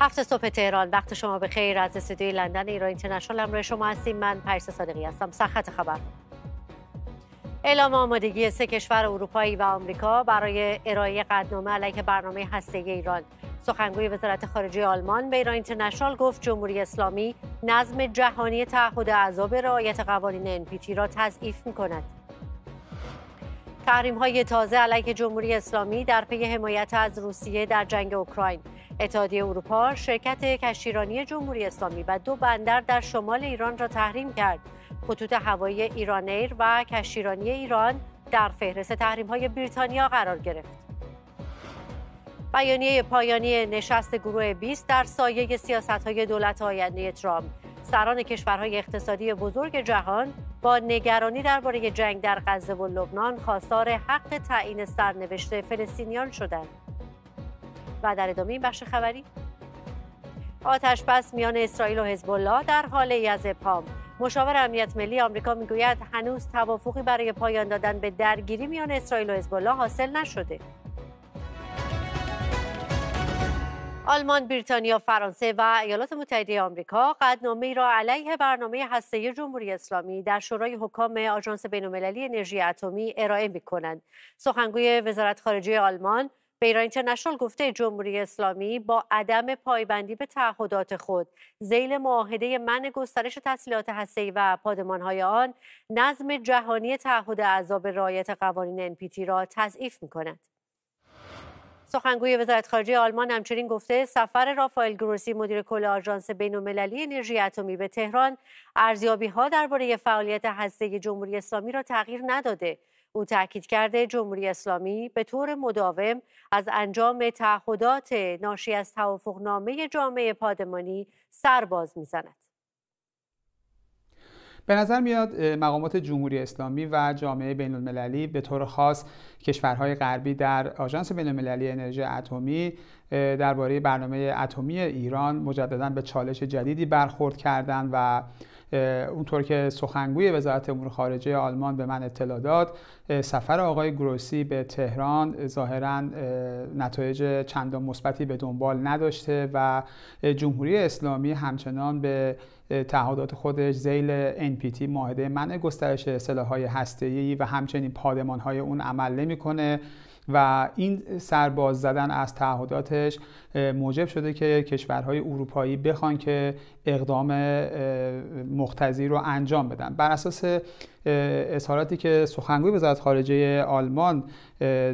هفت صبح تهران وقت شما به خیر از استودیوی لندن ایران اینترنشنال همراه شما هستیم من پریسا صادقی هستم سخت خبر اعلام آمادگی سه کشور اروپایی و آمریکا برای ارائه قدنامه علیه برنامه هسته ایران سخنگوی وزارت خارجه آلمان به ایران اینترنشنال گفت جمهوری اسلامی نظم جهانی تعهد اعضا به رعایت قوانین انپیتی را تضعیف می‌کند. تحریم های تازه علیه جمهوری اسلامی در پی حمایت از روسیه در جنگ اوکراین اتحادیه اروپا شرکت کشتیرانی جمهوری اسلامی و دو بندر در شمال ایران را تحریم کرد. خطوط هوایی ایرانیر و کشتیرانی ایران در فهرست های بریتانیا قرار گرفت. بیانیه پایانی نشست گروه 20 در سایه های دولت آینده ترامپ سران کشورهای اقتصادی بزرگ جهان با نگرانی درباره جنگ در غزه و لبنان خواستار حق تعیین سرنوشت فلسطینیان شدند. و در ادامه این بخش خبری آتش بس میان اسرائیل و حزب الله در حال از پام مشاور امنیت ملی آمریکا میگوید هنوز توافقی برای پایان دادن به درگیری میان اسرائیل و حزب الله حاصل نشده آلمان، بریتانیا، فرانسه و ایالات متحده آمریکا قدنامه را علیه برنامه هسته جمهوری اسلامی در شورای حکام آژانس بین‌المللی انرژی اتمی ارائه می سخنگوی وزارت خارجه آلمان بیران گفته جمهوری اسلامی با عدم پایبندی به تعهدات خود زیل معاهده من گسترش تسلیحات هسته‌ای و پادمانهای آن نظم جهانی تعهد اعضاب رایت قوانین NPT را تضعیف می‌کند. سخنگوی وزارت خارجه آلمان همچنین گفته سفر رافائل گروسی مدیر کل آژانس بین‌المللی انرژی اتمی به تهران ارزیابی‌ها درباره فعالیت هسته‌ای جمهوری اسلامی را تغییر نداده او تاکید کرده جمهوری اسلامی به طور مداوم از انجام تعهدات ناشی از توافقنامه جامعه پادمانی سرباز میزند به نظر میاد مقامات جمهوری اسلامی و جامعه بین المللی به طور خاص کشورهای غربی در آژانس بین المللی انرژی اتمی درباره برنامه اتمی ایران مجددا به چالش جدیدی برخورد کردند و اونطور که سخنگوی وزارت امور خارجه آلمان به من اطلاع داد سفر آقای گروسی به تهران ظاهرا نتایج چندان مثبتی به دنبال نداشته و جمهوری اسلامی همچنان به تعهدات خودش زیل NPT معاهده منع گسترش سلاحهای هسته‌ای و همچنین پادمانهای اون عمل نمیکنه و این سرباز زدن از تعهداتش موجب شده که کشورهای اروپایی بخوان که اقدام مختزی رو انجام بدن بر اساس اظهاراتی که سخنگوی وزارت خارجه آلمان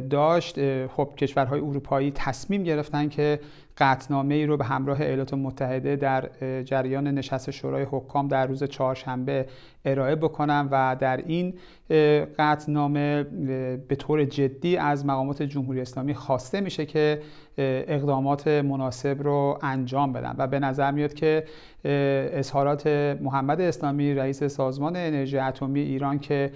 داشت خب کشورهای اروپایی تصمیم گرفتن که قطنامه ای رو به همراه ایالات متحده در جریان نشست شورای حکام در روز چهارشنبه ارائه بکنم و در این قطنامه به طور جدی از مقامات جمهوری اسلامی خواسته میشه که اقدامات مناسب رو انجام بدن و به نظر میاد که اظهارات محمد اسلامی رئیس سازمان انرژی اتمی ایران که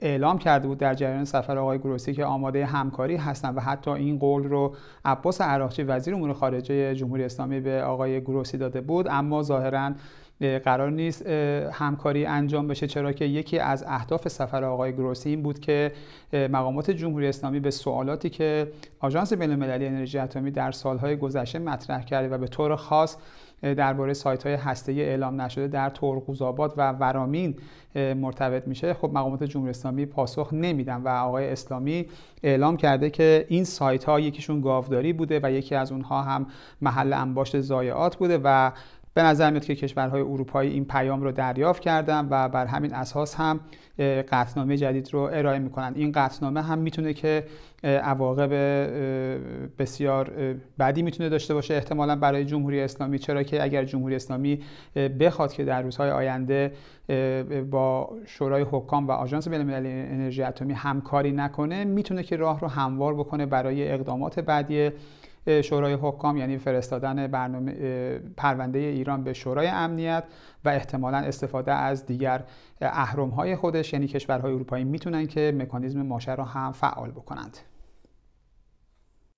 اعلام کرده بود در جریان سفر آقای گروسی که آماده همکاری هستند و حتی این قول رو عباس عراقچی وزیر امور خارجه جمهوری اسلامی به آقای گروسی داده بود اما ظاهرا قرار نیست همکاری انجام بشه چرا که یکی از اهداف سفر آقای گروسی این بود که مقامات جمهوری اسلامی به سوالاتی که آژانس المللی انرژی اتمی در سالهای گذشته مطرح کرده و به طور خاص درباره سایت های ای اعلام نشده در ترقوزآباد و ورامین مرتبط میشه خب مقامات جمهوری اسلامی پاسخ نمیدن و آقای اسلامی اعلام کرده که این سایت ها یکیشون گاوداری بوده و یکی از اونها هم محل انباشت ضایعات بوده و به نظر میاد که کشورهای اروپایی این پیام رو دریافت کردن و بر همین اساس هم قطنامه جدید رو ارائه میکنن این قطنامه هم میتونه که عواقب بسیار بدی میتونه داشته باشه احتمالا برای جمهوری اسلامی چرا که اگر جمهوری اسلامی بخواد که در روزهای آینده با شورای حکام و آژانس بین‌المللی انرژی اتمی همکاری نکنه میتونه که راه رو هموار بکنه برای اقدامات بعدی شورای حکام یعنی فرستادن برنامه پرونده ایران به شورای امنیت و احتمالا استفاده از دیگر اهرم های خودش یعنی کشورهای اروپایی میتونن که مکانیزم ماشه را هم فعال بکنند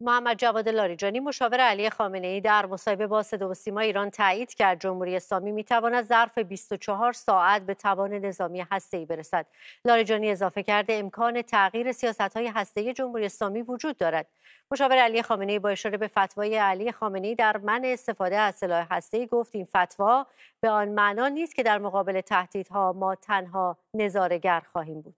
محمد جواد لاریجانی مشاور علی خامنه ای در مصاحبه با صدا و سیما ایران تایید کرد جمهوری اسلامی میتواند ظرف 24 ساعت به توان نظامی ای برسد لاریجانی اضافه کرده امکان تغییر هسته هسته جمهوری اسلامی وجود دارد مشاور علی خامنه با اشاره به فتوای علی خامنه در من استفاده از سلاح ای گفت این فتوا به آن معنا نیست که در مقابل تهدیدها ما تنها نظارگر خواهیم بود.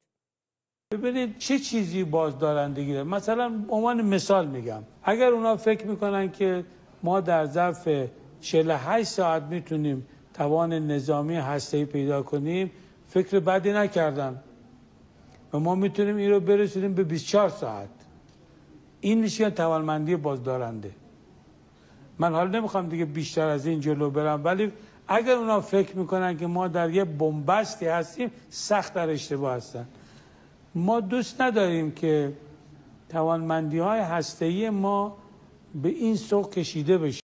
ببینید چه چیزی بازدارندگی داره مثلا عنوان مثال میگم اگر اونا فکر میکنن که ما در ظرف 48 ساعت میتونیم توان نظامی ای پیدا کنیم فکر بدی نکردن و ما میتونیم این رو برسونیم به 24 ساعت این میشه توانمندی بازدارنده من حالا نمیخوام دیگه بیشتر از این جلو برم ولی اگر اونا فکر میکنن که ما در یه بنبستی هستیم سخت در اشتباه هستن ما دوست نداریم که توانمندی های هستهی ما به این سوق کشیده بشه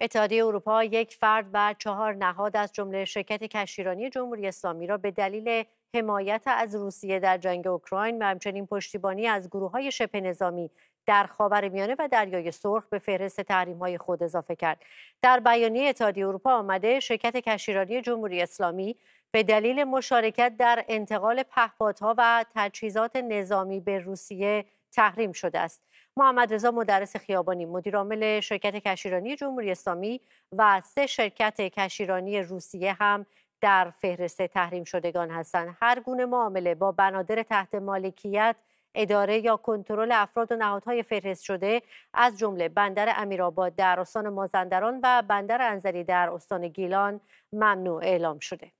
اتحادیه اروپا یک فرد و چهار نهاد از جمله شرکت کشیرانی جمهوری اسلامی را به دلیل حمایت از روسیه در جنگ اوکراین و همچنین پشتیبانی از گروه های شبه نظامی در میانه و دریای سرخ به فهرست تحریم های خود اضافه کرد در بیانیه اتحادیه اروپا آمده شرکت کشیرانی جمهوری اسلامی به دلیل مشارکت در انتقال پهپادها و تجهیزات نظامی به روسیه تحریم شده است محمد رضا مدرس خیابانی مدیرعامل شرکت کشیرانی جمهوری اسلامی و سه شرکت کشیرانی روسیه هم در فهرست تحریم شدگان هستند هر گونه معامله با بنادر تحت مالکیت اداره یا کنترل افراد و نهادهای فهرست شده از جمله بندر امیرآباد در استان مازندران و بندر انزلی در استان گیلان ممنوع اعلام شده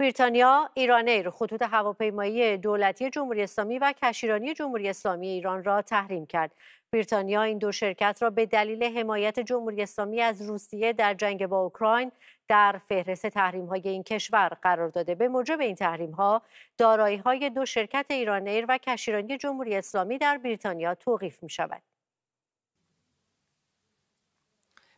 بریتانیا، ایرانیر خطوط هواپیمایی دولتی جمهوری اسلامی و کشیرانی جمهوری اسلامی ایران را تحریم کرد. بریتانیا این دو شرکت را به دلیل حمایت جمهوری اسلامی از روسیه در جنگ با اوکراین در فهرست تحریم های این کشور قرار داده به موجب این تحریم ها دارایی های دو شرکت ایرانیر و کشیرانی جمهوری اسلامی در بریتانیا توقیف می شود.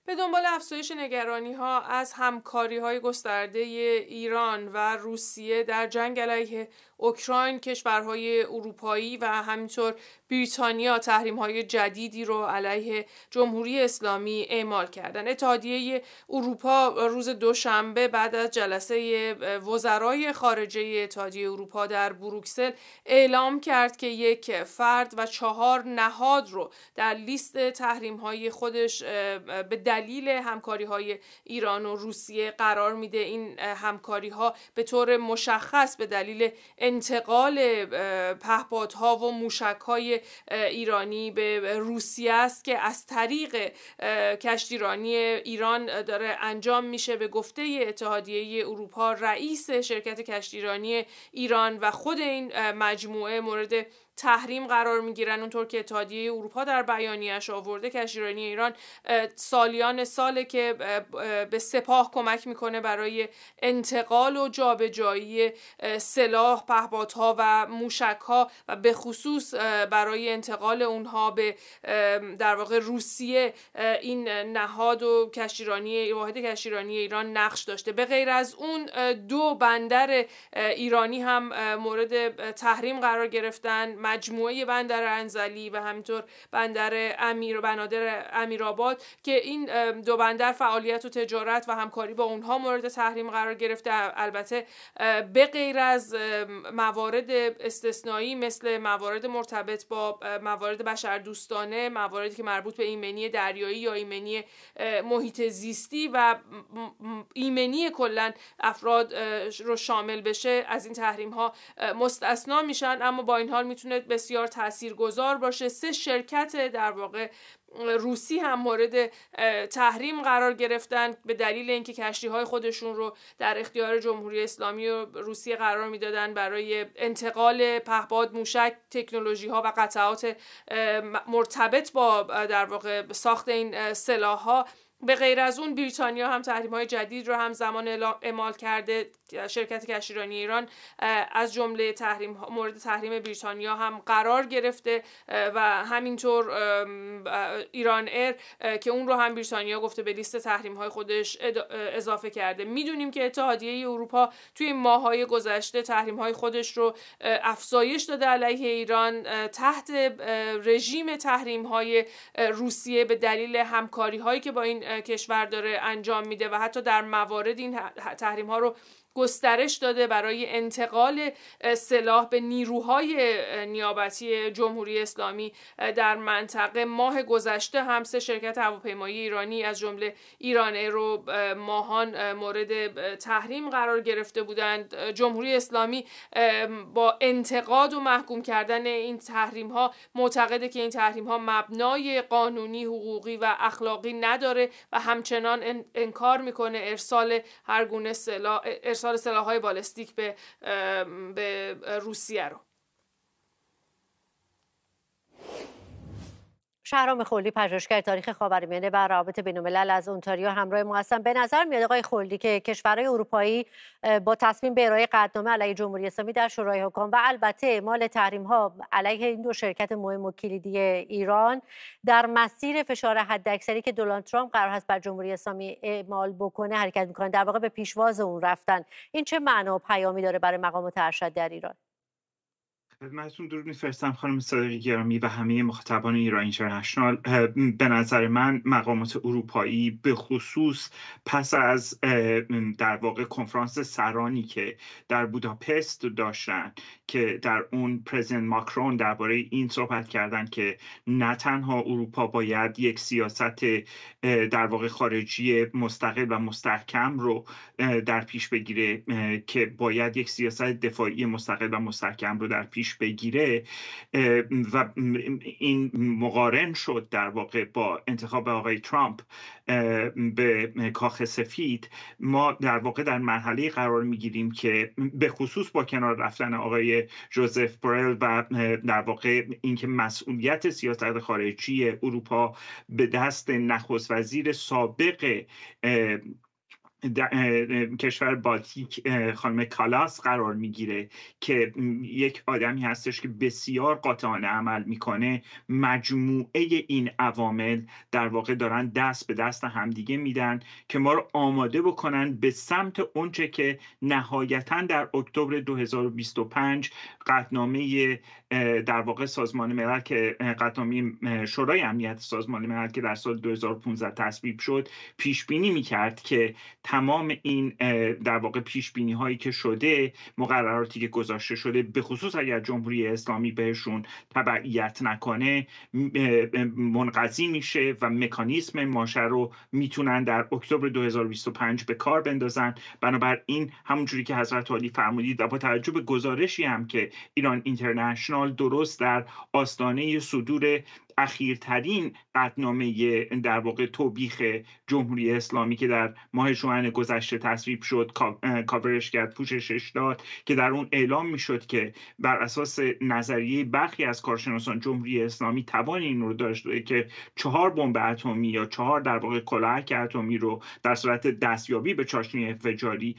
به دنبال افزایش نگرانی ها از همکاری های گسترده ایران و روسیه در جنگ علیه اوکراین کشورهای اروپایی و همینطور بریتانیا تحریم های جدیدی رو علیه جمهوری اسلامی اعمال کردن اتحادیه اروپا روز دوشنبه بعد از جلسه وزرای خارجه اتحادیه اروپا در بروکسل اعلام کرد که یک فرد و چهار نهاد رو در لیست تحریم های خودش به دلیل همکاری های ایران و روسیه قرار میده این همکاری ها به طور مشخص به دلیل انتقال پهپادها و های ایرانی به روسیه است که از طریق کشتیرانی ایران داره انجام میشه به گفته اتحادیه اروپا رئیس شرکت کشتیرانی ایران و خود این مجموعه مورد تحریم قرار میگیرن اونطور که اتحادیه اروپا در بیانیهش آورده کشیرانی ایران سالیان ساله که به سپاه کمک میکنه برای انتقال و جابجایی سلاح پهپادها و موشکها و به خصوص برای انتقال اونها به در واقع روسیه این نهاد و کشیرانی واحد کشیرانی ایران نقش داشته به غیر از اون دو بندر ایرانی هم مورد تحریم قرار گرفتن مجموعه بندر انزلی و همینطور بندر امیر و بنادر امیرآباد که این دو بندر فعالیت و تجارت و همکاری با اونها مورد تحریم قرار گرفته البته به غیر از موارد استثنایی مثل موارد مرتبط با موارد بشردوستانه مواردی که مربوط به ایمنی دریایی یا ایمنی محیط زیستی و ایمنی کلا افراد رو شامل بشه از این تحریم ها مستثنا میشن اما با این حال میتونه میتونه بسیار تاثیرگذار باشه سه شرکت در واقع روسی هم مورد تحریم قرار گرفتن به دلیل اینکه کشتی های خودشون رو در اختیار جمهوری اسلامی و روسیه قرار میدادن برای انتقال پهباد موشک تکنولوژی ها و قطعات مرتبط با در واقع ساخت این سلاح ها به غیر از اون بریتانیا هم تحریم های جدید رو هم زمان اعمال کرده شرکت کشیرانی ایران از جمله تحریم مورد تحریم بریتانیا هم قرار گرفته و همینطور ایران ایر که اون رو هم بریتانیا گفته به لیست تحریم های خودش اضافه کرده میدونیم که اتحادیه اروپا توی های گذشته تحریم های خودش رو افزایش داده علیه ایران تحت رژیم تحریم های روسیه به دلیل همکاری هایی که با این کشور داره انجام میده و حتی در موارد این تحریم ها رو گسترش داده برای انتقال سلاح به نیروهای نیابتی جمهوری اسلامی در منطقه ماه گذشته هم سه شرکت هواپیمایی ایرانی از جمله ایران ایرو ماهان مورد تحریم قرار گرفته بودند جمهوری اسلامی با انتقاد و محکوم کردن این تحریم ها معتقده که این تحریم ها مبنای قانونی حقوقی و اخلاقی نداره و همچنان انکار میکنه ارسال هر گونه سلاح ارسال های بالستیک به, به روسیه رو شهرام خلدی پژوهشگر تاریخ خاورمیانه و روابط بینالملل از اونتاریو همراه ما هستن به نظر میاد آقای خلدی که کشورهای اروپایی با تصمیم به ارائه قدنامه علیه جمهوری اسلامی در شورای حکام و البته اعمال تحریم ها علیه این دو شرکت مهم و کلیدی ایران در مسیر فشار حداکثری که دونالد ترامپ قرار هست بر جمهوری اسلامی اعمال بکنه حرکت میکنه در واقع به پیشواز اون رفتن این چه معنا و پیامی داره برای مقامات ارشد در ایران خدمتتون درود میفرستم خانم صادقی گرامی و همه مخاطبان ایران اینترنشنال به نظر من مقامات اروپایی به خصوص پس از در واقع کنفرانس سرانی که در بوداپست داشتن که در اون پرزیدنت ماکرون درباره این صحبت کردن که نه تنها اروپا باید یک سیاست در واقع خارجی مستقل و مستحکم رو در پیش بگیره که باید یک سیاست دفاعی مستقل و مستحکم رو در پیش بگیره و این مقارن شد در واقع با انتخاب آقای ترامپ به کاخ سفید ما در واقع در مرحله قرار میگیریم که به خصوص با کنار رفتن آقای جوزف برل و در واقع اینکه مسئولیت سیاست خارجی اروپا به دست نخست وزیر سابق کشور باتیک خانم کالاس قرار میگیره که یک آدمی هستش که بسیار قاطعانه عمل میکنه مجموعه این عوامل در واقع دارن دست به دست همدیگه میدن که ما رو آماده بکنن به سمت اونچه که نهایتا در اکتبر 2025 قطنامه در واقع سازمان ملل که قطنامه شورای امنیت سازمان ملل که در سال 2015 تصویب شد پیش بینی میکرد که تمام این در واقع پیش بینی هایی که شده مقرراتی که گذاشته شده به خصوص اگر جمهوری اسلامی بهشون تبعیت نکنه منقضی میشه و مکانیزم ماشه رو میتونن در اکتبر 2025 به کار بندازن بنابراین همونجوری که حضرت عالی فرمودید و با توجه به گزارشی هم که ایران اینترنشنال درست در آستانه صدور اخیرترین قطنامه در واقع توبیخ جمهوری اسلامی که در ماه جوان گذشته تصویب شد کاورش کرد پوششش داد که در اون اعلام میشد که بر اساس نظریه برخی از کارشناسان جمهوری اسلامی توان این رو داشته که چهار بمب اتمی یا چهار در واقع کلاهک اتمی رو در صورت دستیابی به چاشنی انفجاری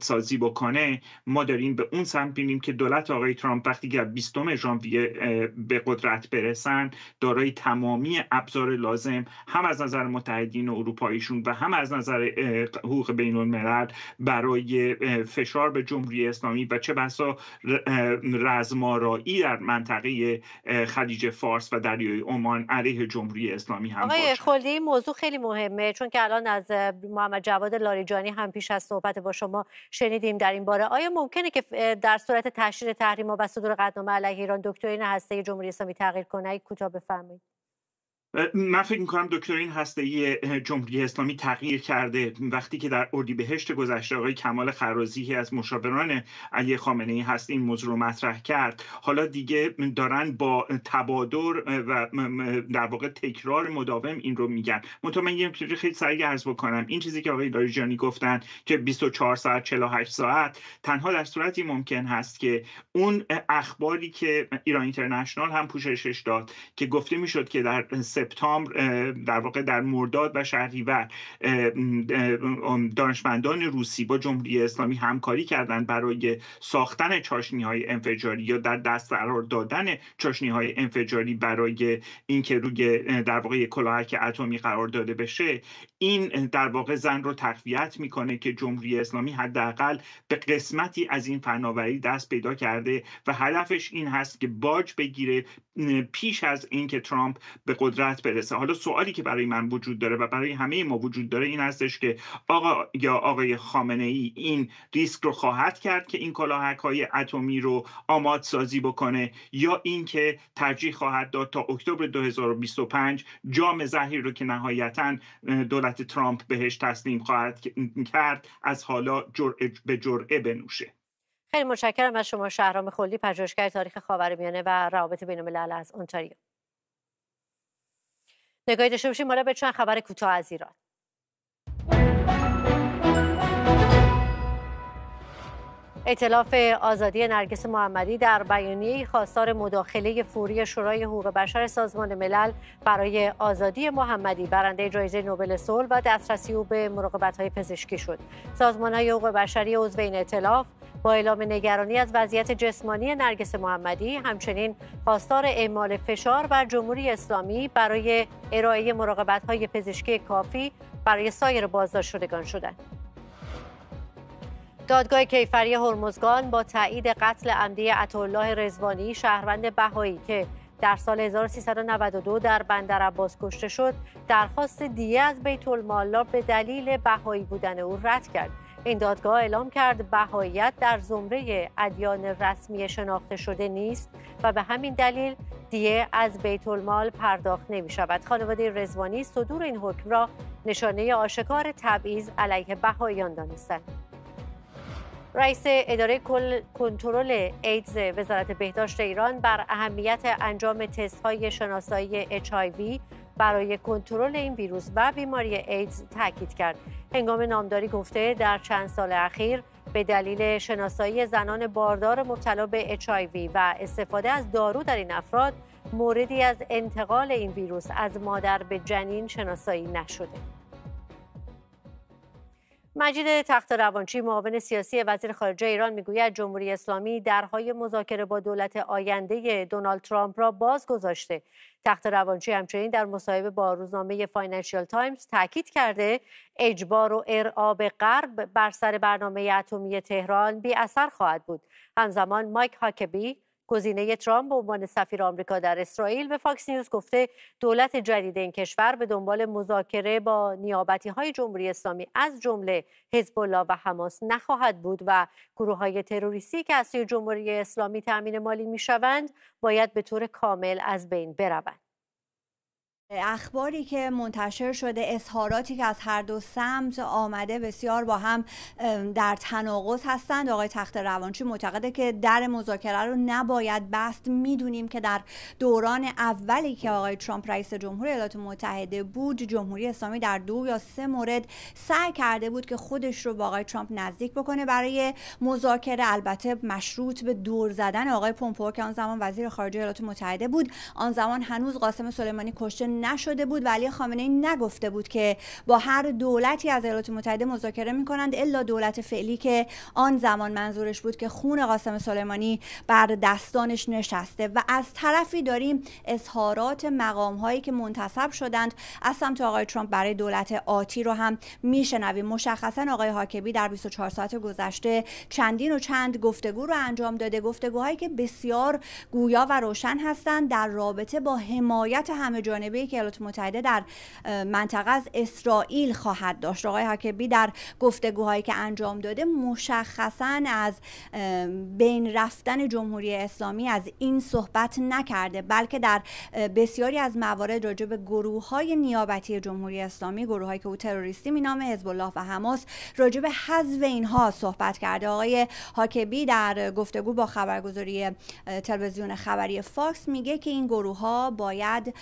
سازی بکنه ما داریم به اون سمت بینیم که دولت آقای ترامپ وقتی که 20 ژانویه به قدرت برسن دارای تمامی ابزار لازم هم از نظر متحدین اروپاییشون و هم از نظر حقوق بین الملل برای فشار به جمهوری اسلامی و چه بسا رزمارایی در منطقه خلیج فارس و دریای عمان علیه جمهوری اسلامی هم آقای خلدی این موضوع خیلی مهمه چون که الان از محمد جواد لاریجانی هم پیش از صحبت با شما شنیدیم در این باره آیا ممکنه که در صورت تشریر تحریم‌ها و صدور قدنامه علیه ایران دکترین هسته جمهوری اسلامی تغییر کنه کوتاه family من فکر میکنم دکترین هسته جمهوری اسلامی تغییر کرده وقتی که در اردی بهشت گذشته آقای کمال خرازی از مشاوران علی خامنه ای هست این موضوع رو مطرح کرد حالا دیگه دارن با تبادر و در واقع تکرار مداوم این رو میگن من یه چیزی خیلی سریع عرض بکنم این چیزی که آقای لاریجانی گفتن که 24 ساعت 48 ساعت تنها در صورتی ممکن هست که اون اخباری که ایران اینترنشنال هم پوششش داد که گفته میشد که در سپتامبر در واقع در مرداد و شهریور دانشمندان روسی با جمهوری اسلامی همکاری کردند برای ساختن چاشنی های انفجاری یا در دست قرار دادن چاشنی های انفجاری برای اینکه روی در واقع کلاهک اتمی قرار داده بشه این در واقع زن رو تقویت میکنه که جمهوری اسلامی حداقل به قسمتی از این فناوری دست پیدا کرده و هدفش این هست که باج بگیره پیش از اینکه ترامپ به قدرت برسه حالا سوالی که برای من وجود داره و برای همه ما وجود داره این هستش که آقا یا آقای خامنه ای این ریسک رو خواهد کرد که این کلاهک های اتمی رو آماد سازی بکنه یا اینکه ترجیح خواهد داد تا اکتبر 2025 جام زهیر رو که نهایتا دولت ترامپ بهش تسلیم خواهد کرد از حالا جرعه به جرعه بنوشه خیلی متشکرم از شما شهرام خلدی پژوهشگر تاریخ میانه و روابط ملل از اونتاریو نگاهی داشته باشیم حالا به چند خبر کوتاه از ایران اطلاف آزادی نرگس محمدی در بیانیه خواستار مداخله فوری شورای حقوق بشر سازمان ملل برای آزادی محمدی برنده جایزه نوبل صلح و دسترسی او به مراقبت پزشکی شد. سازمان های حقوق بشری عضو این اطلاف با اعلام نگرانی از وضعیت جسمانی نرگس محمدی همچنین خواستار اعمال فشار بر جمهوری اسلامی برای ارائه مراقبت های پزشکی کافی برای سایر بازداشت شدگان شدند. دادگاه کیفری هرمزگان با تایید قتل عمدی عطاالله رزوانی شهروند بهایی که در سال 1392 در بندر عباس کشته شد درخواست دیه از بیت المال به دلیل بهایی بودن او رد کرد این دادگاه اعلام کرد بهایت در زمره ادیان رسمی شناخته شده نیست و به همین دلیل دیه از بیت المال پرداخت نمی شود. خانواده رزوانی صدور این حکم را نشانه آشکار تبعیض علیه بهاییان دانستند. رئیس اداره کل کنترل ایدز وزارت بهداشت ایران بر اهمیت انجام تست های شناسایی HIV برای کنترل این ویروس و بیماری ایدز تاکید کرد هنگام نامداری گفته در چند سال اخیر به دلیل شناسایی زنان باردار مبتلا به اچ و استفاده از دارو در این افراد موردی از انتقال این ویروس از مادر به جنین شناسایی نشده مجید تخت روانچی معاون سیاسی وزیر خارجه ایران میگوید جمهوری اسلامی درهای مذاکره با دولت آینده دونالد ترامپ را باز گذاشته تخت روانچی همچنین در مصاحبه با روزنامه فاینانشیال تایمز تاکید کرده اجبار و ارعاب غرب بر سر برنامه اتمی تهران بی اثر خواهد بود همزمان مایک هاکبی گزینه ترامپ به عنوان سفیر آمریکا در اسرائیل به فاکس نیوز گفته دولت جدید این کشور به دنبال مذاکره با نیابتی های جمهوری اسلامی از جمله حزب الله و حماس نخواهد بود و گروه های تروریستی که از سوی جمهوری اسلامی تامین مالی می شوند باید به طور کامل از بین بروند اخباری که منتشر شده اظهاراتی که از هر دو سمت آمده بسیار با هم در تناقض هستند آقای تخت روانچی معتقده که در مذاکره رو نباید بست میدونیم که در دوران اولی که آقای ترامپ رئیس جمهور ایالات متحده بود جمهوری اسلامی در دو یا سه مورد سعی کرده بود که خودش رو با آقای ترامپ نزدیک بکنه برای مذاکره البته مشروط به دور زدن آقای پومپئو که آن زمان وزیر خارجه ایالات متحده بود آن زمان هنوز قاسم سلیمانی کشته نشده بود ولی علی خامنه ای نگفته بود که با هر دولتی از ایالات متحده مذاکره میکنند الا دولت فعلی که آن زمان منظورش بود که خون قاسم سلیمانی بر دستانش نشسته و از طرفی داریم اظهارات مقام هایی که منتصب شدند از سمت آقای ترامپ برای دولت آتی رو هم میشنویم مشخصا آقای حاکبی در 24 ساعت گذشته چندین و چند گفتگو رو انجام داده گفتگوهایی که بسیار گویا و روشن هستند در رابطه با حمایت همه جانبه ایالات متحده در منطقه از اسرائیل خواهد داشت آقای حاکبی در گفتگوهایی که انجام داده مشخصا از بین رفتن جمهوری اسلامی از این صحبت نکرده بلکه در بسیاری از موارد راجع به گروه های نیابتی جمهوری اسلامی گروه هایی که او تروریستی مینامه حزب الله و حماس راجع به حذف اینها صحبت کرده آقای حاکبی در گفتگو با خبرگزاری تلویزیون خبری فاکس میگه که این گروه ها باید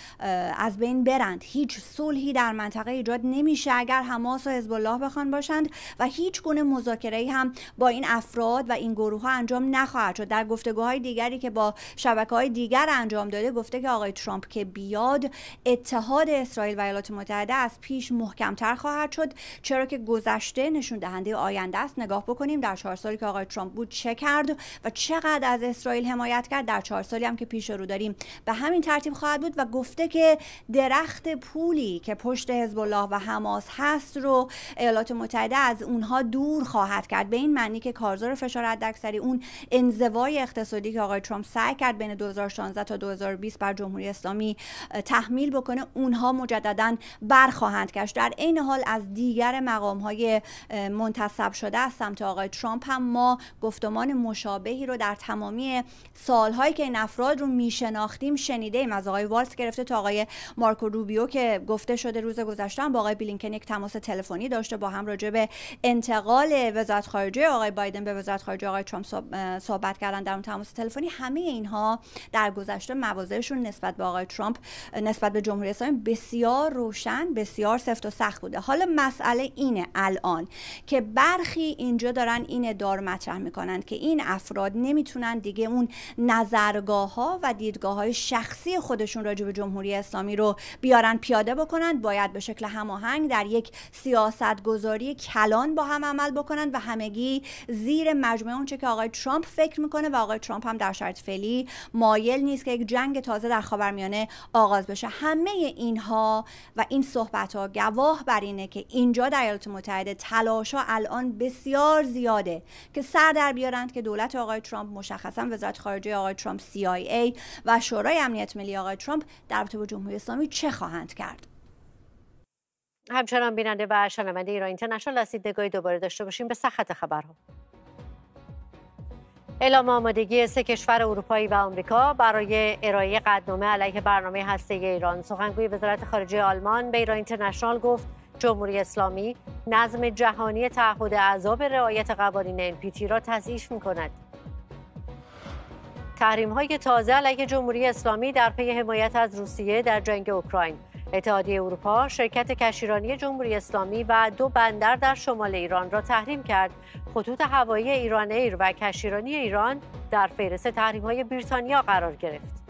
از بین برند هیچ صلحی در منطقه ایجاد نمیشه اگر حماس و حزب الله بخوان باشند و هیچ گونه مذاکره هم با این افراد و این گروه ها انجام نخواهد شد در گفتگوهای دیگری که با شبکه های دیگر انجام داده گفته که آقای ترامپ که بیاد اتحاد اسرائیل و ایالات متحده از پیش محکمتر خواهد شد چرا که گذشته نشون دهنده آینده است نگاه بکنیم در چهار سالی که آقای ترامپ بود چه کرد و چقدر از اسرائیل حمایت کرد در چهار سالی هم که پیش رو داریم به همین ترتیب خواهد بود و گفته که درخت پولی که پشت حزب الله و حماس هست رو ایالات متحده از اونها دور خواهد کرد به این معنی که کارزار فشار حداکثری اون انزوای اقتصادی که آقای ترامپ سعی کرد بین 2016 تا 2020 بر جمهوری اسلامی تحمیل بکنه اونها مجددا برخواهند گشت در عین حال از دیگر مقام های منتصب شده از سمت آقای ترامپ هم ما گفتمان مشابهی رو در تمامی سالهایی که این افراد رو میشناختیم شنیده ایم از آقای والز گرفته تا آقای مارکو روبیو که گفته شده روز گذشته هم با آقای بلینکن یک تماس تلفنی داشته با هم راجع به انتقال وزارت خارجه آقای بایدن به وزارت خارجه آقای ترامپ صحبت کردن در اون تماس تلفنی همه اینها در گذشته مواضعشون نسبت به آقای ترامپ نسبت به جمهوری اسلامی بسیار روشن بسیار سفت و سخت بوده حالا مسئله اینه الان که برخی اینجا دارن این ادار مطرح میکنند که این افراد نمیتونن دیگه اون نظرگاه ها و دیدگاه های شخصی خودشون راجع به جمهوری اسلامی رو بیارن پیاده بکنن باید به شکل هماهنگ در یک سیاست گذاری کلان با هم عمل بکنن و همگی زیر مجموعه اونچه که آقای ترامپ فکر میکنه و آقای ترامپ هم در شرط فعلی مایل نیست که یک جنگ تازه در خاورمیانه آغاز بشه همه اینها و این صحبت ها گواه بر اینه که اینجا در ایالات متحده تلاشا الان بسیار زیاده که سر در بیارند که دولت آقای ترامپ مشخصا وزارت خارجه آقای ترامپ CIA و شورای امنیت ملی آقای ترامپ در با جمهوری اسلامی چه خواهند کرد همچنان بیننده و شنونده ایران اینترنشنال هستید نگاهی دوباره داشته باشیم به سخت خبرها اعلام آمادگی سه کشور اروپایی و آمریکا برای ارائه قدنامه علیه برنامه هسته ایران سخنگوی وزارت خارجه آلمان به ایران اینترنشنال گفت جمهوری اسلامی نظم جهانی تعهد اعضا به رعایت قوانین NPT را تضعیف کند. تحریم های تازه علیه جمهوری اسلامی در پی حمایت از روسیه در جنگ اوکراین اتحادیه اروپا شرکت کشیرانی جمهوری اسلامی و دو بندر در شمال ایران را تحریم کرد خطوط هوایی ایران ایر و کشیرانی ایران در فهرست تحریم های بریتانیا قرار گرفت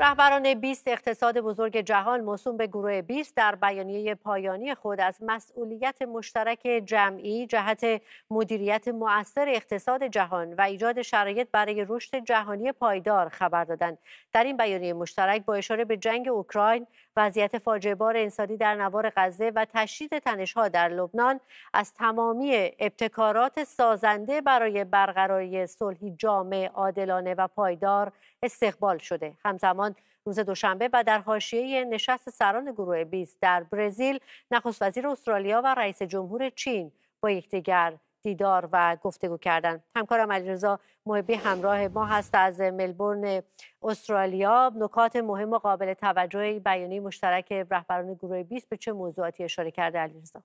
رهبران 20 اقتصاد بزرگ جهان موسوم به گروه 20 در بیانیه پایانی خود از مسئولیت مشترک جمعی جهت مدیریت مؤثر اقتصاد جهان و ایجاد شرایط برای رشد جهانی پایدار خبر دادند. در این بیانیه مشترک با اشاره به جنگ اوکراین، وضعیت بار انسانی در نوار غزه و تشدید تنشها در لبنان از تمامی ابتکارات سازنده برای برقراری صلحی جامع، عادلانه و پایدار استقبال شده همزمان روز دوشنبه و در حاشیه نشست سران گروه 20 در برزیل نخست وزیر استرالیا و رئیس جمهور چین با یکدیگر دیدار و گفتگو کردن همکارم علیرضا محبی همراه ما هست از ملبورن استرالیا نکات مهم و قابل توجه بیانیه مشترک رهبران گروه 20 به چه موضوعاتی اشاره کرده علیرضا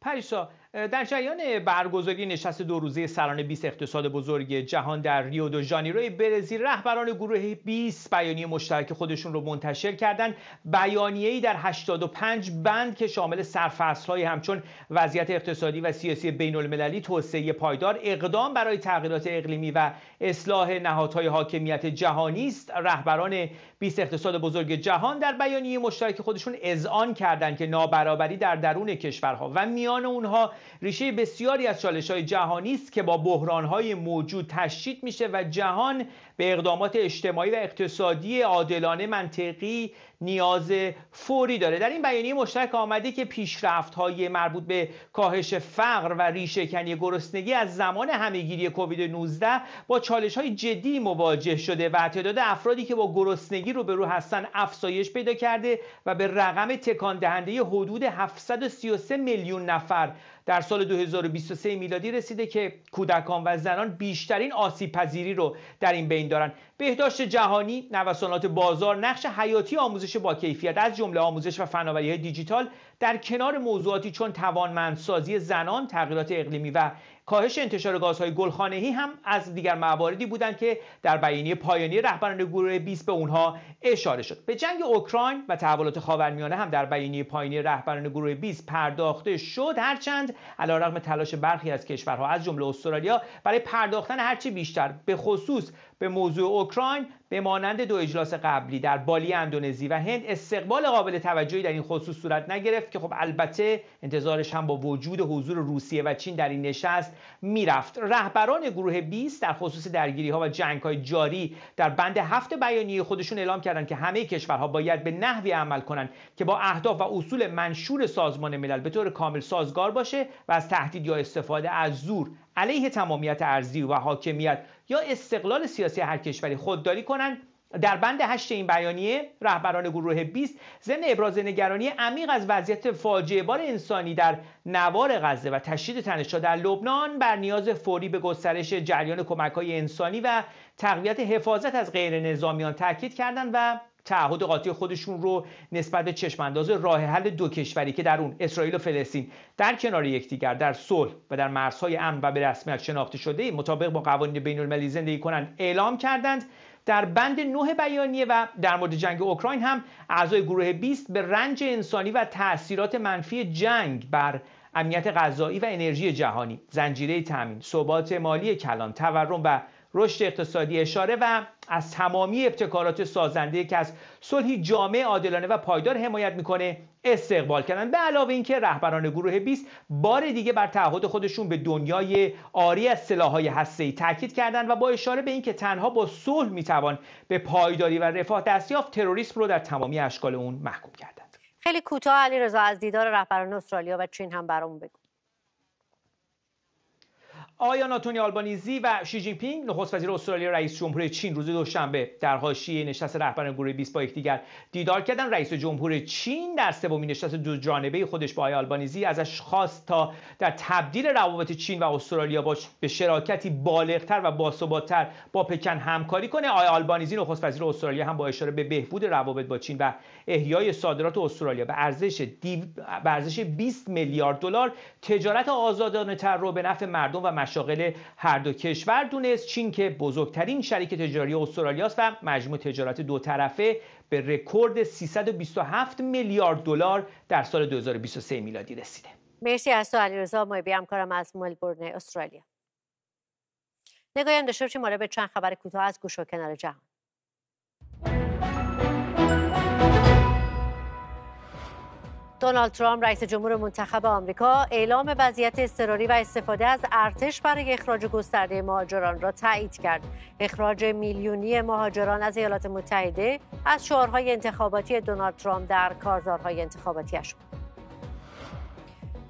پریسا در جریان برگزاری نشست دو روزه سران 20 اقتصاد بزرگ جهان در ریو دو ژانیرو برزیل رهبران گروه 20 بیانیه مشترک خودشون رو منتشر کردند بیانیه‌ای در 85 بند که شامل سرفصل‌های همچون وضعیت اقتصادی و سیاسی المللی توسعه پایدار، اقدام برای تغییرات اقلیمی و اصلاح نهادهای حاکمیت جهانی است. رهبران 20 اقتصاد بزرگ جهان در بیانیه مشترک خودشون اذعان کردند که نابرابری در درون کشورها و میان اونها ریشه بسیاری از چالش جهانی است که با بحران‌های موجود تشدید میشه و جهان به اقدامات اجتماعی و اقتصادی عادلانه منطقی نیاز فوری داره در این بیانیه مشترک آمده که پیشرفت های مربوط به کاهش فقر و ریشه کنی گرسنگی از زمان همهگیری کووید 19 با چالش های جدی مواجه شده و تعداد افرادی که با گرسنگی روبرو هستند افزایش پیدا کرده و به رقم تکان دهنده حدود 733 میلیون نفر در سال 2023 میلادی رسیده که کودکان و زنان بیشترین آسیب پذیری رو در این بین دارن بهداشت جهانی نوسانات بازار نقش حیاتی آموزش با کیفیت از جمله آموزش و فناوری دیجیتال در کنار موضوعاتی چون توانمندسازی زنان تغییرات اقلیمی و کاهش انتشار گازهای گلخانه‌ای هم از دیگر مواردی بودند که در بیانیه پایانی رهبران گروه 20 به اونها اشاره شد. به جنگ اوکراین و تحولات خاورمیانه هم در بیانیه پایانی رهبران گروه 20 پرداخته شد هرچند علیرغم تلاش برخی از کشورها از جمله استرالیا برای پرداختن هرچه بیشتر به خصوص به موضوع اوکراین به مانند دو اجلاس قبلی در بالی اندونزی و هند استقبال قابل توجهی در این خصوص صورت نگرفت که خب البته انتظارش هم با وجود حضور روسیه و چین در این نشست میرفت رهبران گروه 20 در خصوص درگیری ها و جنگ های جاری در بند هفت بیانیه خودشون اعلام کردند که همه کشورها باید به نحوی عمل کنند که با اهداف و اصول منشور سازمان ملل به طور کامل سازگار باشه و از تهدید یا استفاده از زور علیه تمامیت ارزی و حاکمیت یا استقلال سیاسی هر کشوری خودداری کنند در بند هشت این بیانیه رهبران گروه 20 ضمن ابراز نگرانی عمیق از وضعیت فاجعه بار انسانی در نوار غزه و تشدید تنش‌ها در لبنان بر نیاز فوری به گسترش جریان کمک‌های انسانی و تقویت حفاظت از غیر نظامیان تاکید کردند و تعهد قاطی خودشون رو نسبت به چشمانداز راه حل دو کشوری که در اون اسرائیل و فلسطین در کنار یکدیگر در صلح و در مرزهای امن و به رسمیت شناخته شده مطابق با قوانین بین المللی زندگی کنند اعلام کردند در بند نه بیانیه و در مورد جنگ اوکراین هم اعضای گروه 20 به رنج انسانی و تاثیرات منفی جنگ بر امنیت غذایی و انرژی جهانی زنجیره تامین ثبات مالی کلان تورم و رشد اقتصادی اشاره و از تمامی ابتکارات سازنده که از صلحی جامعه، عادلانه و پایدار حمایت میکنه استقبال کردن به علاوه اینکه رهبران گروه 20 بار دیگه بر تعهد خودشون به دنیای آری از سلاحهای هسته‌ای تاکید کردند و با اشاره به اینکه تنها با صلح میتوان به پایداری و رفاه دستیافت تروریسم رو در تمامی اشکال اون محکوم کردند خیلی کوتاه رضا از دیدار رهبران استرالیا و چین هم برامون بگو آیا ناتونی آلبانیزی و شی جین پینگ نخست وزیر استرالیا رئیس جمهور چین روز دوشنبه در حاشیه نشست رهبران گروه 20 با یکدیگر دیدار کردن رئیس جمهور چین در سومین نشست دو جانبه خودش با آیا آلبانیزی ازش خواست تا در تبدیل روابط چین و استرالیا باش به شراکتی بالغتر و باثباتتر با پکن همکاری کنه آیا آلبانیزی نخست وزیر استرالیا هم با اشاره به بهبود روابط با چین و احیای صادرات استرالیا به ارزش 20 میلیارد دلار تجارت آزادانه تر رو به نفع مردم و مشاغل هر دو کشور دونست چین که بزرگترین شریک تجاری استرالیا است و مجموع تجارت دو طرفه به رکورد 327 میلیارد دلار در سال 2023 میلادی رسیده مرسی از تو رضا مایبی همکارم از ملبورن استرالیا نگاهیم داشته باشیم به چند خبر کوتاه از گوش و کنار جهان دونالد ترامپ رئیس جمهور منتخب آمریکا اعلام وضعیت اضطراری و استفاده از ارتش برای اخراج گسترده مهاجران را تایید کرد اخراج میلیونی مهاجران از ایالات متحده از شعارهای انتخاباتی دونالد ترامپ در کارزارهای انتخاباتیش بود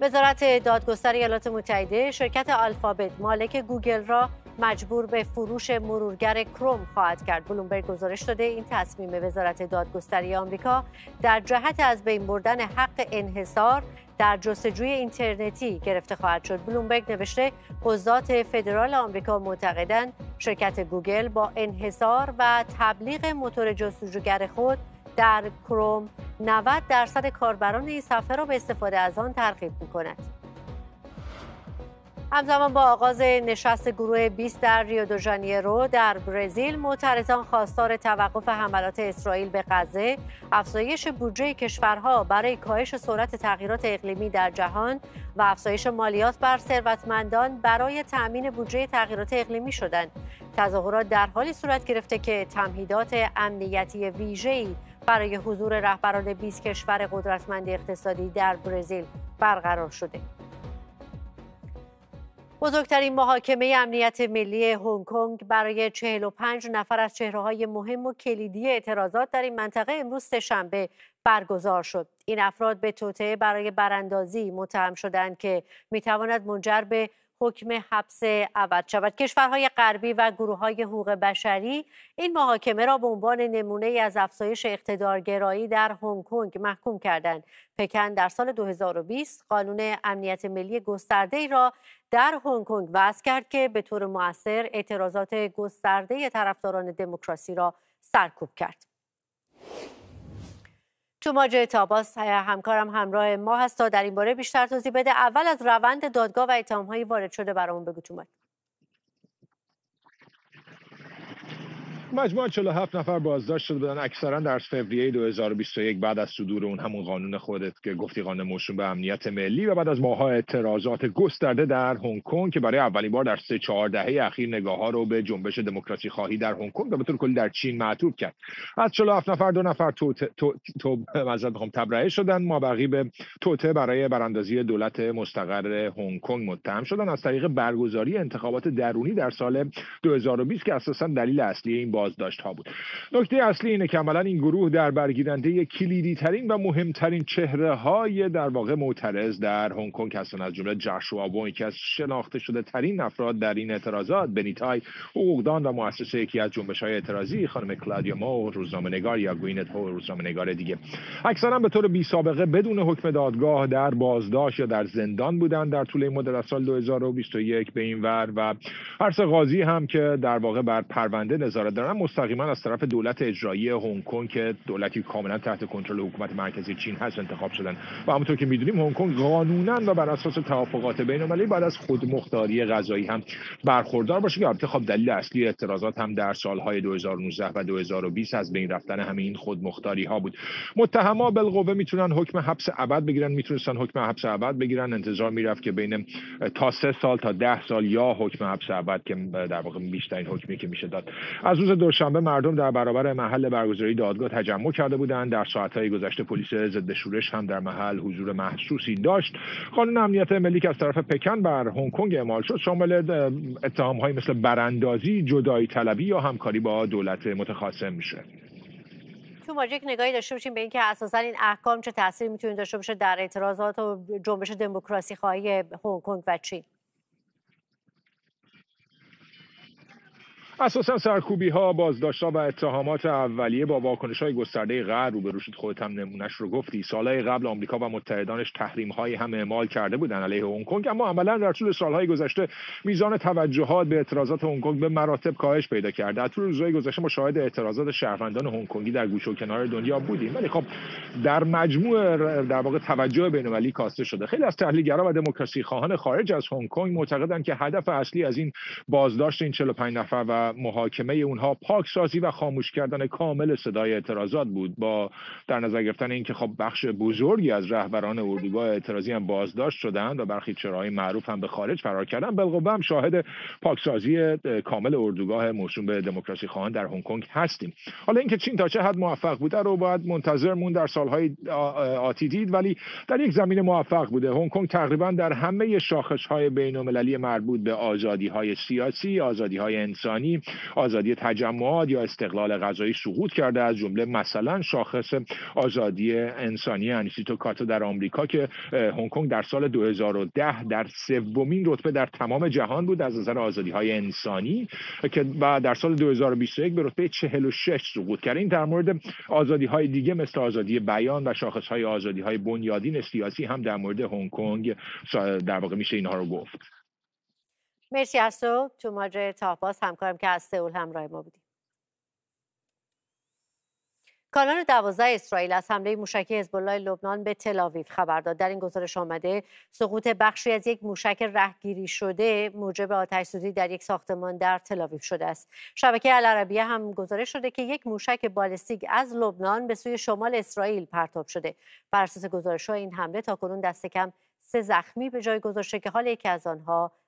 وزارت دادگستری ایالات متحده شرکت آلفابت مالک گوگل را مجبور به فروش مرورگر کروم خواهد کرد بلومبرگ گزارش داده این تصمیم وزارت دادگستری آمریکا در جهت از بین بردن حق انحصار در جستجوی اینترنتی گرفته خواهد شد بلومبرگ نوشته قضات فدرال آمریکا معتقدند شرکت گوگل با انحصار و تبلیغ موتور جستجوگر خود در کروم 90 درصد کاربران این صفحه را به استفاده از آن ترغیب می‌کند. همزمان با آغاز نشست گروه 20 در ریو دو ژانیرو در برزیل معترضان خواستار توقف حملات اسرائیل به غزه، افزایش بودجه کشورها برای کاهش سرعت تغییرات اقلیمی در جهان و افزایش مالیات بر ثروتمندان برای تأمین بودجه تغییرات اقلیمی شدند. تظاهرات در حالی صورت گرفته که تمهیدات امنیتی ویژه‌ای برای حضور رهبران 20 کشور قدرتمند اقتصادی در برزیل برقرار شده. بزرگترین محاکمه امنیت ملی هنگ کنگ برای 45 نفر از چهره های مهم و کلیدی اعتراضات در این منطقه امروز سهشنبه برگزار شد این افراد به توطعه برای براندازی متهم شدند که میتواند منجر به حکم حبس عوض شود کشورهای غربی و گروه های حقوق بشری این محاکمه را به عنوان نمونه از افزایش اقتدارگرایی در هنگ کنگ محکوم کردند پکن در سال 2020 قانون امنیت ملی گسترده ای را در هنگ کنگ وضع کرد که به طور موثر اعتراضات گسترده طرفداران دموکراسی را سرکوب کرد توماج تاباس همکارم همراه ما هست تا در این باره بیشتر توضیح بده اول از روند دادگاه و اتهام‌های وارد شده برامون بگو توماج مجموعا 47 نفر بازداشت شده بودن اکثرا در فوریه 2021 بعد از صدور اون همون قانون خودت که گفتی قانون موشون به امنیت ملی و بعد از ماها اعتراضات گسترده در هنگ کنگ که برای اولین بار در سه چهار دهه اخیر نگاه ها رو به جنبش دموکراسی خواهی در هنگ کنگ و به طور کلی در چین معطوف کرد از 47 نفر دو نفر تو تو, تو بخوام تبرئه شدن ما بقی به توته برای براندازی دولت مستقر هنگ کنگ متهم شدن از طریق برگزاری انتخابات درونی در سال 2020 که اساسا دلیل اصلی این بازداشت ها بود نکته اصلی اینه که عملا این گروه در برگیرنده کلیدی ترین و مهمترین چهره های در واقع معترض در هنگ کنگ هستند از جمله جاشوا و یکی از شناخته شده ترین افراد در این اعتراضات بنیتای حقوقدان و مؤسسه یکی از جنبش های اعتراضی خانم کلادیا مو نگار یا گوینت هو نگار دیگه اکثرا به طور بی سابقه بدون حکم دادگاه در بازداشت یا در زندان بودند در طول مدت سال 2021 به این ور و هر قاضی هم که در واقع بر پرونده نظارت مستقیما از طرف دولت اجرایی هنگ کنگ که دولتی کاملا تحت کنترل حکومت مرکزی چین هست انتخاب شدن و همونطور که میدونیم هنگ کنگ قانونا و بر اساس توافقات بین المللی بعد از خودمختاری غذایی هم برخوردار باشه که البته خب دلیل اصلی اعتراضات هم در سالهای 2019 و 2020 از بین رفتن همین مختاری ها بود متهما بالقوه میتونن حکم حبس ابد بگیرن میتونستن حکم حبس ابد بگیرن انتظار میرفت که بین تا سه سال تا ده سال یا حکم حبس ابد که در واقع بیشترین حکمی که میشه داد از دوشنبه مردم در برابر محل برگزاری دادگاه تجمع کرده بودند در ساعتهای گذشته پلیس ضد شورش هم در محل حضور محسوسی داشت قانون امنیت ملی که از طرف پکن بر هنگ کنگ اعمال شد شامل اتهامهایی مثل براندازی جدایی طلبی یا همکاری با دولت متخاصم میشه تو ماجه یک نگاهی داشته باشیم به اینکه اساسا این احکام چه تاثیری میتونه داشته باشه در اعتراضات و جنبش دموکراسی خواهی هنگ کنگ و چین اساسا سرکوبی ها بازداشت و اتهامات اولیه با واکنش های گسترده غرب روبرو شد خود هم نمونهش رو گفتی سالهای قبل آمریکا و متحدانش تحریم های هم اعمال کرده بودن علیه هنگ کنگ اما عملا در طول سالهای گذشته میزان توجهات به اعتراضات هنگ کنگ به مراتب کاهش پیدا کرده در طول روزهای گذشته ما شاهد اعتراضات شهروندان هنگ کنگی در گوش و کنار دنیا بودیم ولی خب در مجموع در واقع توجه بین‌المللی کاسته شده خیلی از تحلیلگران و دموکراسی خواهان خارج از هنگ کنگ معتقدند که هدف اصلی از این بازداشت این 45 نفر و محاکمه اونها پاکسازی و خاموش کردن کامل صدای اعتراضات بود با در نظر گرفتن اینکه خب بخش بزرگی از رهبران اردوگاه اعتراضی هم بازداشت شدند و برخی چرای معروف هم به خارج فرار کردن بالقوه هم شاهد پاکسازی کامل اردوگاه موسوم به دموکراسی خواهان در هنگ کنگ هستیم حالا اینکه چین تا چه حد موفق بوده رو باید منتظر مون در سالهای آتی دید ولی در یک زمینه موفق بوده هنگ کنگ تقریبا در همه شاخص های بین مربوط به آزادی سیاسی آزادی انسانی آزادی تجمعات یا استقلال غذایی سقوط کرده از جمله مثلا شاخص آزادی انسانی انیسیتو کاتو در آمریکا که هنگ کنگ در سال 2010 در سومین رتبه در تمام جهان بود از نظر آزادی های انسانی که و در سال 2021 به رتبه 46 سقوط کرد این در مورد آزادی های دیگه مثل آزادی بیان و شاخص های آزادی های بنیادین سیاسی هم در مورد هنگ کنگ در واقع میشه اینها رو گفت مرسی از تو تو تاپاس همکارم که از سئول همراه ما بودیم کانال دوازده اسرائیل از حمله موشکی حزب الله لبنان به تل خبر داد در این گزارش آمده سقوط بخشی از یک موشک رهگیری شده موجب آتش سوزی در یک ساختمان در تل شده است شبکه العربیه هم گزارش شده که یک موشک بالستیک از لبنان به سوی شمال اسرائیل پرتاب شده بر اساس گزارش این حمله تاکنون دست کم سه زخمی به جای گذاشته که حال یکی از آنها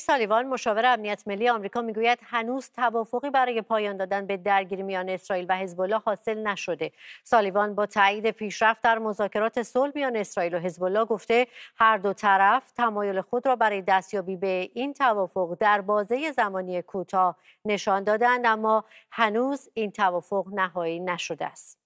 سالیوان مشاور امنیت ملی آمریکا میگوید هنوز توافقی برای پایان دادن به درگیری میان اسرائیل و حزب الله حاصل نشده سالیوان با تایید پیشرفت در مذاکرات صلح میان اسرائیل و حزب الله گفته هر دو طرف تمایل خود را برای دستیابی به این توافق در بازه زمانی کوتاه نشان دادند اما هنوز این توافق نهایی نشده است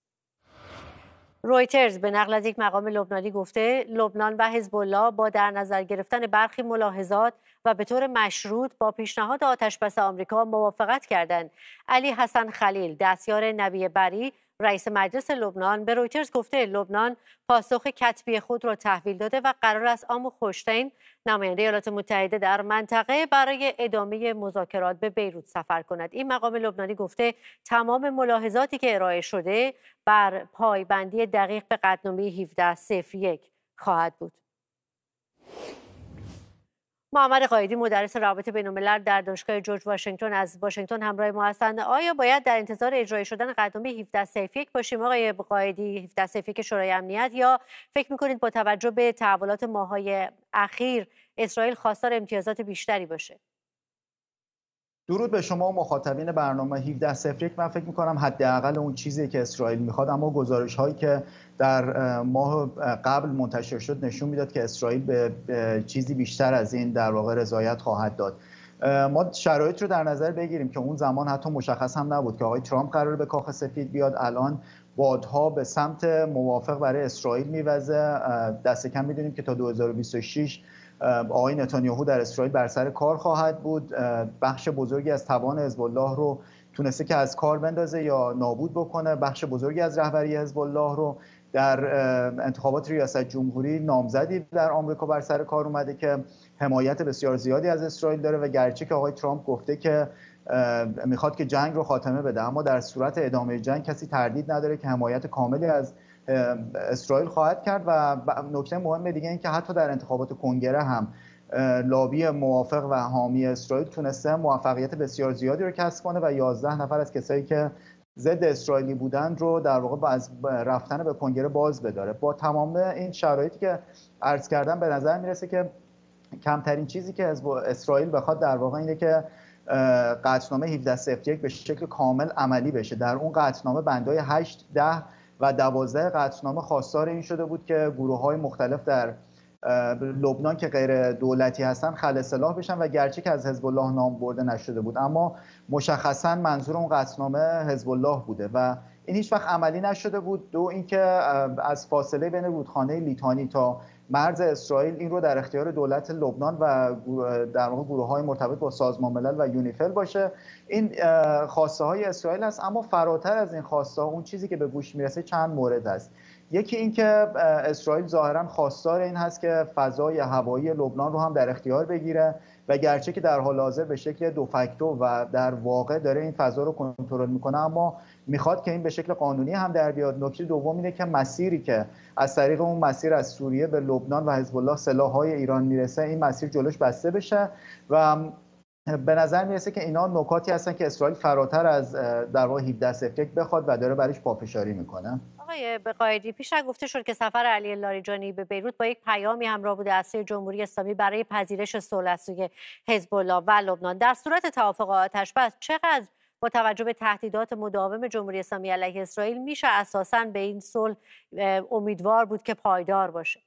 رویترز به نقل از یک مقام لبنانی گفته لبنان و حزب الله با در نظر گرفتن برخی ملاحظات و به طور مشروط با پیشنهاد آتش بس آمریکا موافقت کردند علی حسن خلیل دستیار نبی بری رئیس مجلس لبنان به رویترز گفته لبنان پاسخ کتبی خود را تحویل داده و قرار است آمو خوشتین نماینده ایالات متحده در منطقه برای ادامه مذاکرات به بیروت سفر کند این مقام لبنانی گفته تمام ملاحظاتی که ارائه شده بر پایبندی دقیق به قدنامه 1701 خواهد بود محمد قایدی مدرس روابط الملل در دانشگاه جورج واشنگتن از واشنگتن همراه ما هستند آیا باید در انتظار اجرای شدن قدم 1701 باشیم آقای قایدی 1701 شورای امنیت یا فکر میکنید با توجه به تحولات ماهای اخیر اسرائیل خواستار امتیازات بیشتری باشه درود به شما و مخاطبین برنامه سفریک من فکر میکنم حداقل اون چیزی که اسرائیل میخواد اما گزارش هایی که در ماه قبل منتشر شد نشون میداد که اسرائیل به چیزی بیشتر از این در واقع رضایت خواهد داد ما شرایط رو در نظر بگیریم که اون زمان حتی مشخص هم نبود که آقای ترامپ قرار به کاخ سفید بیاد الان بادها به سمت موافق برای اسرائیل میوزه دست کم میدونیم که تا 2026 آقای نتانیاهو در اسرائیل بر سر کار خواهد بود بخش بزرگی از توان حزب الله رو تونسته که از کار بندازه یا نابود بکنه بخش بزرگی از رهبری حزب الله رو در انتخابات ریاست جمهوری نامزدی در آمریکا بر سر کار اومده که حمایت بسیار زیادی از اسرائیل داره و گرچه که آقای ترامپ گفته که میخواد که جنگ رو خاتمه بده اما در صورت ادامه جنگ کسی تردید نداره که حمایت کاملی از اسرائیل خواهد کرد و نکته مهم دیگه اینکه که حتی در انتخابات کنگره هم لابی موافق و حامی اسرائیل تونسته موفقیت بسیار زیادی رو کسب کنه و 11 نفر از کسایی که ضد اسرائیلی بودند رو در واقع از رفتن به کنگره باز بداره با تمام این شرایطی که عرض کردم به نظر میرسه که کمترین چیزی که از اسرائیل بخواد در واقع اینه که قطعنامه 1701 به شکل کامل عملی بشه در اون قطنامه بندهای 8 10 و دوازده قطعنامه خواستار این شده بود که گروه های مختلف در لبنان که غیر دولتی هستن خل سلاح بشن و گرچه که از حزب الله نام برده نشده بود اما مشخصا منظور اون قطنامه حزب الله بوده و این هیچ وقت عملی نشده بود دو اینکه از فاصله بین رودخانه لیتانی تا مرز اسرائیل این رو در اختیار دولت لبنان و در واقع گروه های مرتبط با سازمان ملل و یونیفل باشه این خواسته های اسرائیل است اما فراتر از این خواسته ها اون چیزی که به گوش میرسه چند مورد است یکی اینکه اسرائیل ظاهرا خواستار این هست که فضای هوایی لبنان رو هم در اختیار بگیره و گرچه که در حال حاضر به شکل دو و در واقع داره این فضا رو کنترل میکنه اما میخواد که این به شکل قانونی هم در بیاد نکته دوم اینه که مسیری که از طریق اون مسیر از سوریه به لبنان و حزب الله سلاح‌های ایران میرسه این مسیر جلوش بسته بشه و به نظر میرسه که اینا نکاتی هستن که اسرائیل فراتر از در واقع 17 بخواد و داره برایش پافشاری میکنه آقای بقایدی پیش گفته شد که سفر علی لاریجانی به بیروت با یک پیامی همراه بوده از سوی جمهوری اسلامی برای پذیرش صلح از سوی حزب الله و لبنان در صورت توافق آتش بس چقدر با توجه به تهدیدات مداوم جمهوری اسلامی علیه اسرائیل میشه اساسا به این صلح امیدوار بود که پایدار باشه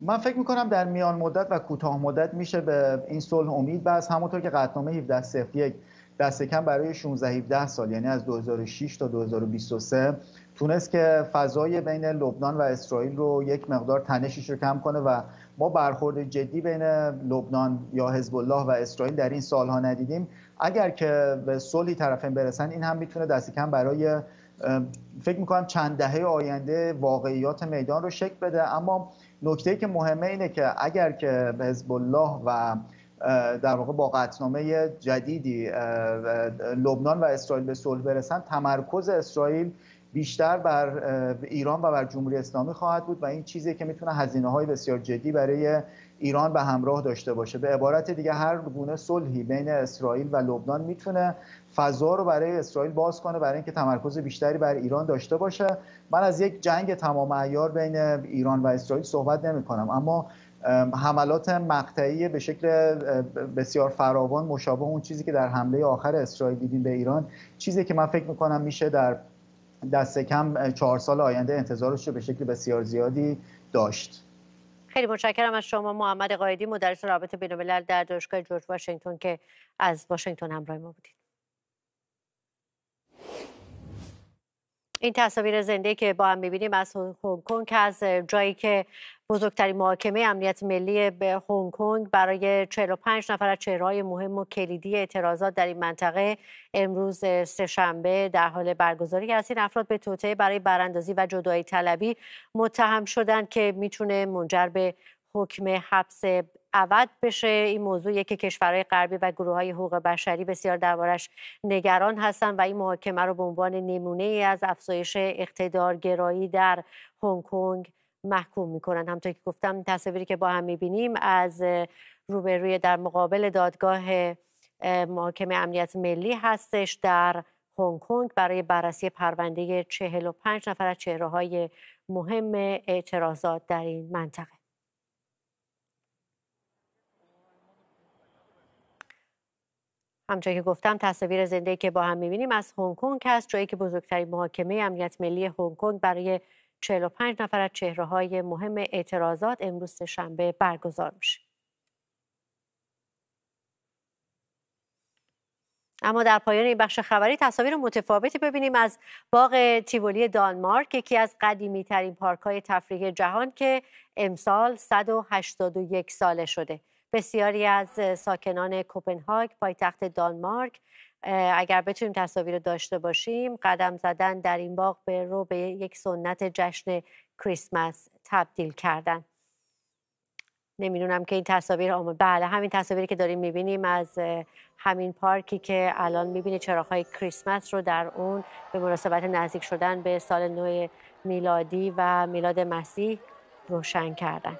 من فکر میکنم در میان مدت و کوتاه مدت میشه به این صلح امید بست همونطور که قطنامه 1701 دست کم برای 16 17 سال یعنی از 2006 تا 2023 تونست که فضای بین لبنان و اسرائیل رو یک مقدار تنشش رو کم کنه و ما برخورد جدی بین لبنان یا حزب الله و اسرائیل در این سالها ندیدیم اگر که به صلحی طرفین برسن این هم میتونه دست کم برای فکر کنم چند دهه آینده واقعیات میدان رو شکل بده اما نکته که مهمه اینه که اگر که حزب الله و در واقع با قطنامه جدیدی لبنان و اسرائیل به صلح برسن تمرکز اسرائیل بیشتر بر ایران و بر جمهوری اسلامی خواهد بود و این چیزی که میتونه هزینه های بسیار جدی برای ایران به همراه داشته باشه به عبارت دیگه هر گونه صلحی بین اسرائیل و لبنان میتونه فضا رو برای اسرائیل باز کنه برای اینکه تمرکز بیشتری بر ایران داشته باشه من از یک جنگ تمام عیار بین ایران و اسرائیل صحبت نمی کنم اما حملات مقطعی به شکل بسیار فراوان مشابه اون چیزی که در حمله آخر اسرائیل دیدیم به ایران چیزی که من فکر کنم میشه در دست کم چهار سال آینده انتظارش رو به شکل بسیار زیادی داشت خیلی متشکرم از شما محمد قایدی مدرس رابط الملل در دانشگاه جورج واشنگتن که از واشنگتن همراه ما بودید این تصاویر زنده که با هم میبینیم از هنگ کنگ که از جایی که بزرگترین محاکمه امنیت ملی به هنگ کنگ برای 45 نفر از چهرههای مهم و کلیدی اعتراضات در این منطقه امروز سهشنبه در حال برگزاری است این افراد به توطعه برای براندازی و جدایی طلبی متهم شدند که میتونه منجر به حکم حبس عوض بشه این موضوع که کشورهای غربی و گروه های حقوق بشری بسیار دربارش نگران هستند و این محاکمه رو به عنوان نمونه ای از افزایش اقتدارگرایی در هنگ کنگ محکوم میکنن همطور که گفتم تصویری که با هم میبینیم از روبروی در مقابل دادگاه محاکمه امنیت ملی هستش در هنگ کنگ برای بررسی پرونده 45 نفر از چهره های مهم اعتراضات در این منطقه همچون که گفتم تصاویر زنده که با هم میبینیم از هنگ کنگ هست جایی که بزرگترین محاکمه امنیت ملی هنگ کنگ برای 45 نفر از چهره های مهم اعتراضات امروز شنبه برگزار میشه. اما در پایان این بخش خبری تصاویر متفاوتی ببینیم از باغ تیولی دانمارک یکی از قدیمی ترین پارک های تفریح جهان که امسال 181 ساله شده بسیاری از ساکنان کوپنهاگ پایتخت دانمارک اگر بتونیم تصاویر رو داشته باشیم قدم زدن در این باغ به رو به یک سنت جشن کریسمس تبدیل کردن نمیدونم که این تصاویر آمد بله همین تصاویری که داریم میبینیم از همین پارکی که الان میبینی چراغهای کریسمس رو در اون به مناسبت نزدیک شدن به سال نو میلادی و میلاد مسیح روشن کردن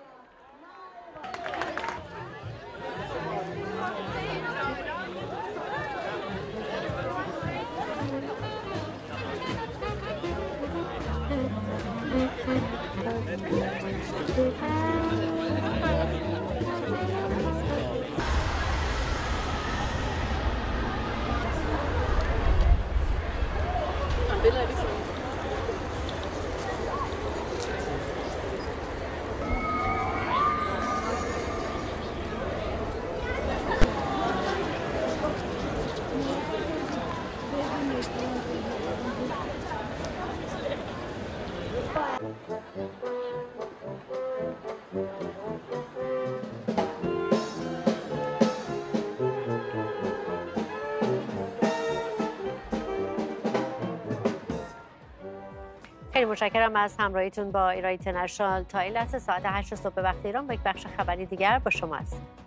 متشکرم از همراهیتون با ایران اینترنشنال تا این لحظه ساعت 8 صبح وقت ایران با یک بخش خبری دیگر با شما هستیم